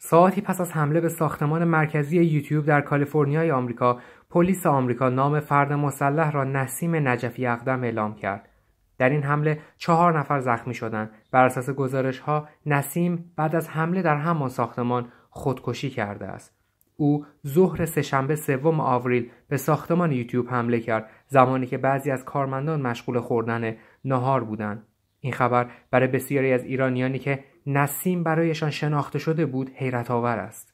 ساعتی پس از حمله به ساختمان مرکزی یوتیوب در کالیفرنیای آمریکا، پلیس آمریکا نام فرد مسلح را نسیم نجفی اقدم اعلام کرد. در این حمله چهار نفر زخمی شدند. بر اساس گزارش ها نسیم بعد از حمله در همان ساختمان خودکشی کرده است. او ظهر سهشنبه سوم آوریل به ساختمان یوتیوب حمله کرد زمانی که بعضی از کارمندان مشغول خوردن نهار بودند این خبر برای بسیاری از ایرانیانی که نسیم برایشان شناخته شده بود حیرت آور است.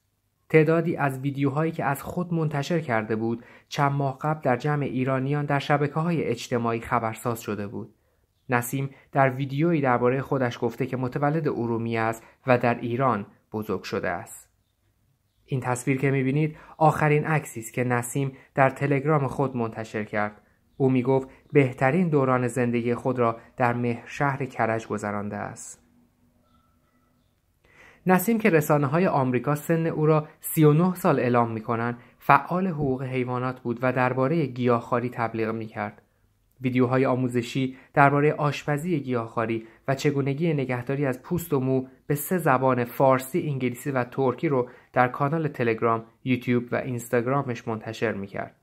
تعدادی از ویدیوهایی که از خود منتشر کرده بود چند ماه قبل در جمع ایرانیان در شبکه های اجتماعی خبرساز شده بود. نسیم در ویدیویی درباره خودش گفته که متولد ارومیه است و در ایران بزرگ شده است. این تصویر که میبینید آخرین عکسی است که نسیم در تلگرام خود منتشر کرد. او میگفت بهترین دوران زندگی خود را در مهر شهر کرج گذرانده است. نسیم که رسانه های آمریکا سن او را 39 سال اعلام می فعال حقوق حیوانات بود و درباره گیاهخواری تبلیغ می کرد. ویدیوهای آموزشی درباره آشپزی گیاهخواری و چگونگی نگهداری از پوست و مو به سه زبان فارسی، انگلیسی و ترکی رو در کانال تلگرام، یوتیوب و اینستاگرامش منتشر می کرد.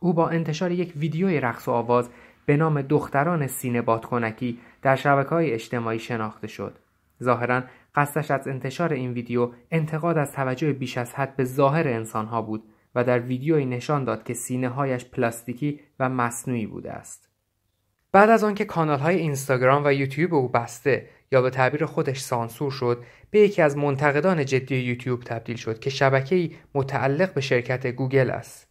او با انتشار یک ویدیوی رقص و آواز به نام دختران سینه بادکنکی در شبکه های اجتماعی شناخته شد. ظاهرا قصدش از انتشار این ویدیو انتقاد از توجه بیش از حد به ظاهر انسانها بود و در ویدیویی نشان داد که سینه هایش پلاستیکی و مصنوعی بوده است. بعد از آنکه کانال های اینستاگرام و یوتیوب او بسته یا به تعبیر خودش سانسور شد به یکی از منتقدان جدی یوتیوب تبدیل شد که ای متعلق به شرکت گوگل است.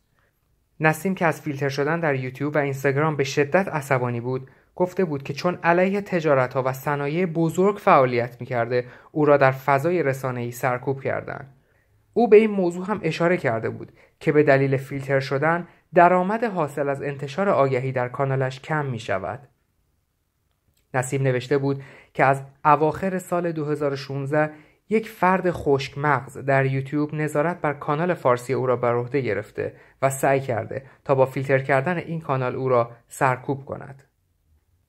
نسیم که از فیلتر شدن در یوتیوب و اینستاگرام به شدت عصبانی بود گفته بود که چون علیه تجارت ها و صنایع بزرگ فعالیت می کرده او را در فضای ای سرکوب کردند. او به این موضوع هم اشاره کرده بود که به دلیل فیلتر شدن درآمد حاصل از انتشار آگهی در کانالش کم می شود. نسیم نوشته بود که از اواخر سال 2016 یک فرد خشک مغز در یوتیوب نظارت بر کانال فارسی او را بر عهده گرفته و سعی کرده تا با فیلتر کردن این کانال او را سرکوب کند.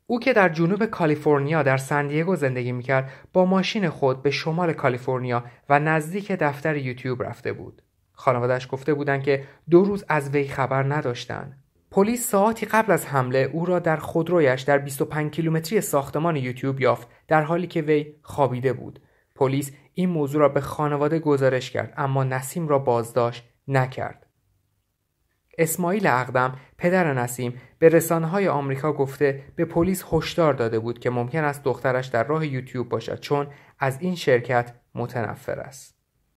او که در جنوب کالیفرنیا در سندیگو زندگی میکرد با ماشین خود به شمال کالیفرنیا و نزدیک دفتر یوتیوب رفته بود خانوادهش گفته بودند که دو روز از وی خبر نداشتند پلیس ساعتی قبل از حمله او را در خودرویش در 25 کیلومتری ساختمان یوتیوب یافت در حالی که وی خوابیده بود پلیس این موضوع را به خانواده گزارش کرد اما نسیم را بازداشت نکرد اسماعیل اقدم پدر نسیم به های آمریکا گفته به پلیس هشدار داده بود که ممکن است دخترش در راه یوتیوب باشد چون از این شرکت متنفر است